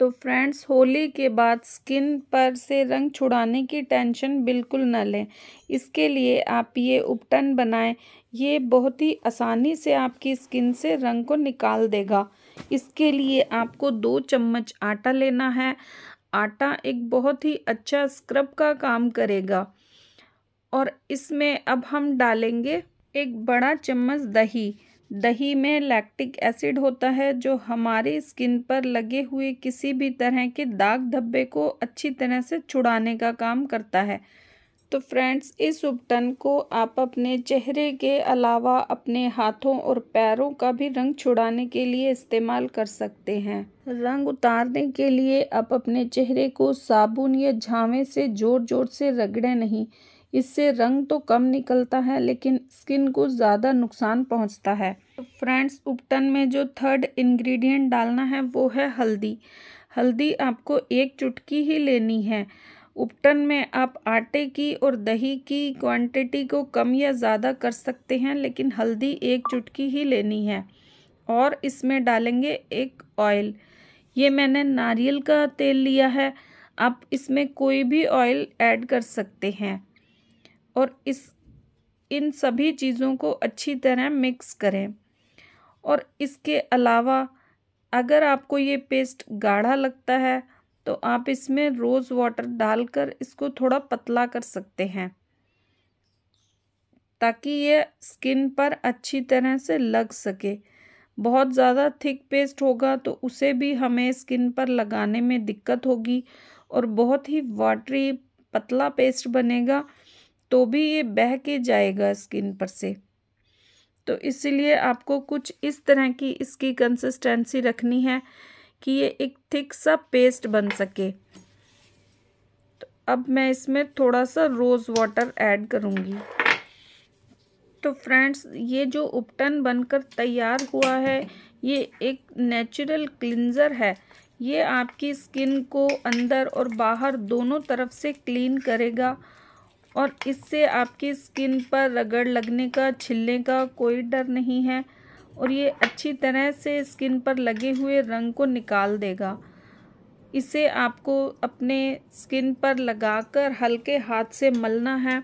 तो फ्रेंड्स होली के बाद स्किन पर से रंग छुड़ाने की टेंशन बिल्कुल न लें इसके लिए आप ये उपटन बनाएं ये बहुत ही आसानी से आपकी स्किन से रंग को निकाल देगा इसके लिए आपको दो चम्मच आटा लेना है आटा एक बहुत ही अच्छा स्क्रब का काम करेगा और इसमें अब हम डालेंगे एक बड़ा चम्मच दही दही में लैक्टिक एसिड होता है जो हमारी स्किन पर लगे हुए किसी भी तरह के दाग धब्बे को अच्छी तरह से छुड़ाने का काम करता है तो फ्रेंड्स इस उपटन को आप अपने चेहरे के अलावा अपने हाथों और पैरों का भी रंग छुड़ाने के लिए इस्तेमाल कर सकते हैं रंग उतारने के लिए आप अपने चेहरे को साबुन या झावे से ज़ोर ज़ोर से रगड़ें नहीं इससे रंग तो कम निकलता है लेकिन स्किन को ज़्यादा नुकसान पहुंचता है फ्रेंड्स उपटन में जो थर्ड इंग्रेडिएंट डालना है वो है हल्दी हल्दी आपको एक चुटकी ही लेनी है उपटन में आप आटे की और दही की क्वांटिटी को कम या ज़्यादा कर सकते हैं लेकिन हल्दी एक चुटकी ही लेनी है और इसमें डालेंगे एक ऑयल ये मैंने नारियल का तेल लिया है आप इसमें कोई भी ऑयल ऐड कर सकते हैं और इस इन सभी चीज़ों को अच्छी तरह मिक्स करें और इसके अलावा अगर आपको ये पेस्ट गाढ़ा लगता है तो आप इसमें रोज़ वाटर डालकर इसको थोड़ा पतला कर सकते हैं ताकि ये स्किन पर अच्छी तरह से लग सके बहुत ज़्यादा थिक पेस्ट होगा तो उसे भी हमें स्किन पर लगाने में दिक्कत होगी और बहुत ही वाटरी पतला पेस्ट बनेगा तो भी ये बह के जाएगा स्किन पर से तो इसलिए आपको कुछ इस तरह की इसकी कंसिस्टेंसी रखनी है कि ये एक थिक सा पेस्ट बन सके तो अब मैं इसमें थोड़ा सा रोज़ वाटर ऐड करूँगी तो फ्रेंड्स ये जो उपटन बनकर तैयार हुआ है ये एक नेचुरल क्लिनज़र है ये आपकी स्किन को अंदर और बाहर दोनों तरफ से क्लीन करेगा और इससे आपकी स्किन पर रगड़ लगने का छिलने का कोई डर नहीं है और ये अच्छी तरह से स्किन पर लगे हुए रंग को निकाल देगा इसे आपको अपने स्किन पर लगाकर हल्के हाथ से मलना है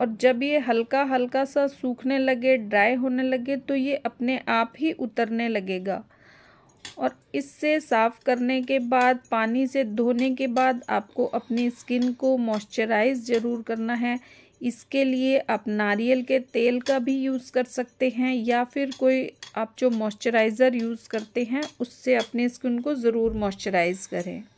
और जब ये हल्का हल्का सा सूखने लगे ड्राई होने लगे तो ये अपने आप ही उतरने लगेगा और इससे साफ़ करने के बाद पानी से धोने के बाद आपको अपनी स्किन को मॉइस्चराइज ज़रूर करना है इसके लिए आप नारियल के तेल का भी यूज़ कर सकते हैं या फिर कोई आप जो मॉइस्चराइज़र यूज़ करते हैं उससे अपने स्किन को ज़रूर मॉइस्चराइज़ करें